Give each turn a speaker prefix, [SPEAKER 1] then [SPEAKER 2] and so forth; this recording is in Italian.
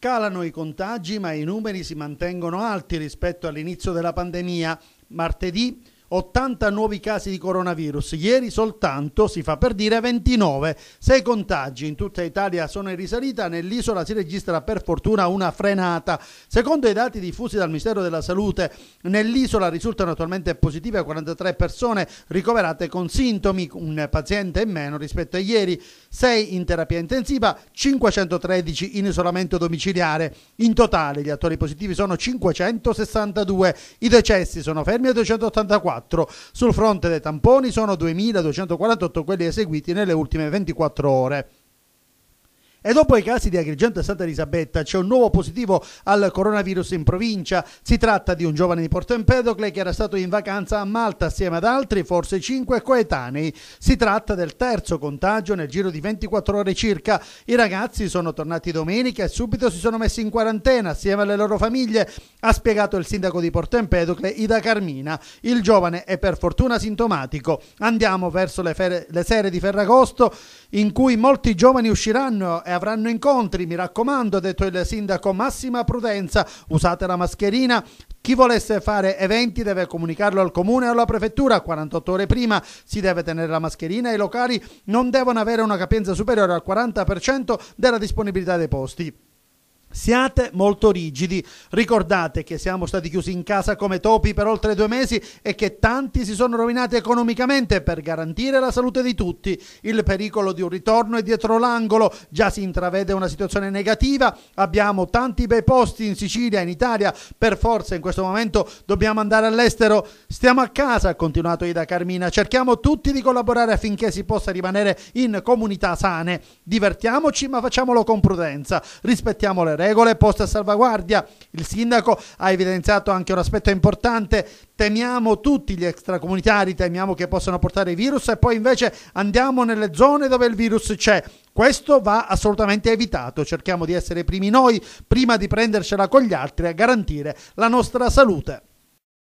[SPEAKER 1] Calano i contagi ma i numeri si mantengono alti rispetto all'inizio della pandemia. Martedì 80 nuovi casi di coronavirus, ieri soltanto, si fa per dire, 29. Sei contagi in tutta Italia sono in risalita, nell'isola si registra per fortuna una frenata. Secondo i dati diffusi dal Ministero della Salute, nell'isola risultano attualmente positive 43 persone ricoverate con sintomi, un paziente in meno rispetto a ieri, 6 in terapia intensiva, 513 in isolamento domiciliare. In totale gli attori positivi sono 562, i decessi sono fermi a 284. 2024. Sul fronte dei tamponi sono 2.248 quelli eseguiti nelle ultime 24 ore. E dopo i casi di Agrigento e Santa Elisabetta c'è un nuovo positivo al coronavirus in provincia. Si tratta di un giovane di Porto Empedocle che era stato in vacanza a Malta assieme ad altri, forse cinque coetanei. Si tratta del terzo contagio nel giro di 24 ore circa. I ragazzi sono tornati domenica e subito si sono messi in quarantena assieme alle loro famiglie, ha spiegato il sindaco di Porto Empedocle Ida Carmina. Il giovane è per fortuna sintomatico. Andiamo verso le, le sere di Ferragosto in cui molti giovani usciranno e avranno incontri, mi raccomando, ha detto il sindaco, massima prudenza, usate la mascherina, chi volesse fare eventi deve comunicarlo al comune o alla prefettura 48 ore prima, si deve tenere la mascherina e i locali non devono avere una capienza superiore al 40% della disponibilità dei posti. Siate molto rigidi, ricordate che siamo stati chiusi in casa come topi per oltre due mesi e che tanti si sono rovinati economicamente per garantire la salute di tutti. Il pericolo di un ritorno è dietro l'angolo, già si intravede una situazione negativa, abbiamo tanti bei posti in Sicilia, in Italia, per forza in questo momento dobbiamo andare all'estero. Stiamo a casa, ha continuato Ida Carmina, cerchiamo tutti di collaborare affinché si possa rimanere in comunità sane. Divertiamoci ma facciamolo con prudenza, rispettiamo le regole regole poste a salvaguardia. Il sindaco ha evidenziato anche un aspetto importante. Temiamo tutti gli extracomunitari, temiamo che possano portare il virus e poi invece andiamo nelle zone dove il virus c'è. Questo va assolutamente evitato, cerchiamo di essere primi noi prima di prendercela con gli altri a garantire la nostra salute.